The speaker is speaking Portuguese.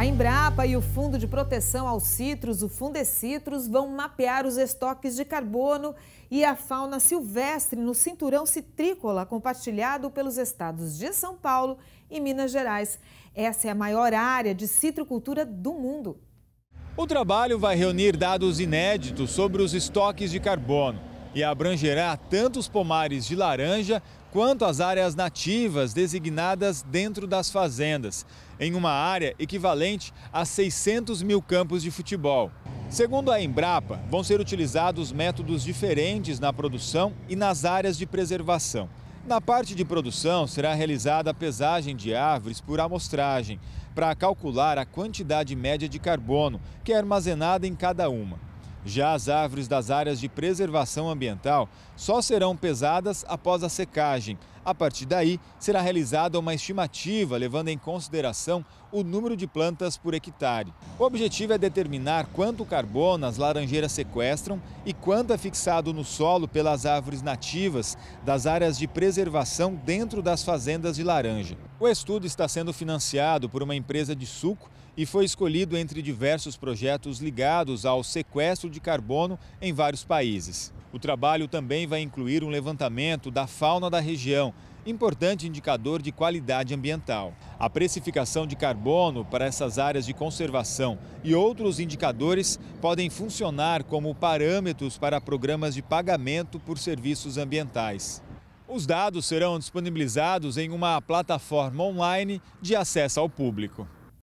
A Embrapa e o Fundo de Proteção aos Citros, o Fundecitros, vão mapear os estoques de carbono e a fauna silvestre no cinturão citrícola compartilhado pelos estados de São Paulo e Minas Gerais. Essa é a maior área de citricultura do mundo. O trabalho vai reunir dados inéditos sobre os estoques de carbono e abrangerá tanto os pomares de laranja quanto as áreas nativas designadas dentro das fazendas, em uma área equivalente a 600 mil campos de futebol. Segundo a Embrapa, vão ser utilizados métodos diferentes na produção e nas áreas de preservação. Na parte de produção, será realizada a pesagem de árvores por amostragem, para calcular a quantidade média de carbono que é armazenada em cada uma. Já as árvores das áreas de preservação ambiental só serão pesadas após a secagem. A partir daí, será realizada uma estimativa, levando em consideração o número de plantas por hectare. O objetivo é determinar quanto carbono as laranjeiras sequestram e quanto é fixado no solo pelas árvores nativas das áreas de preservação dentro das fazendas de laranja. O estudo está sendo financiado por uma empresa de suco e foi escolhido entre diversos projetos ligados ao sequestro de carbono em vários países. O trabalho também vai incluir um levantamento da fauna da região, importante indicador de qualidade ambiental. A precificação de carbono para essas áreas de conservação e outros indicadores podem funcionar como parâmetros para programas de pagamento por serviços ambientais. Os dados serão disponibilizados em uma plataforma online de acesso ao público.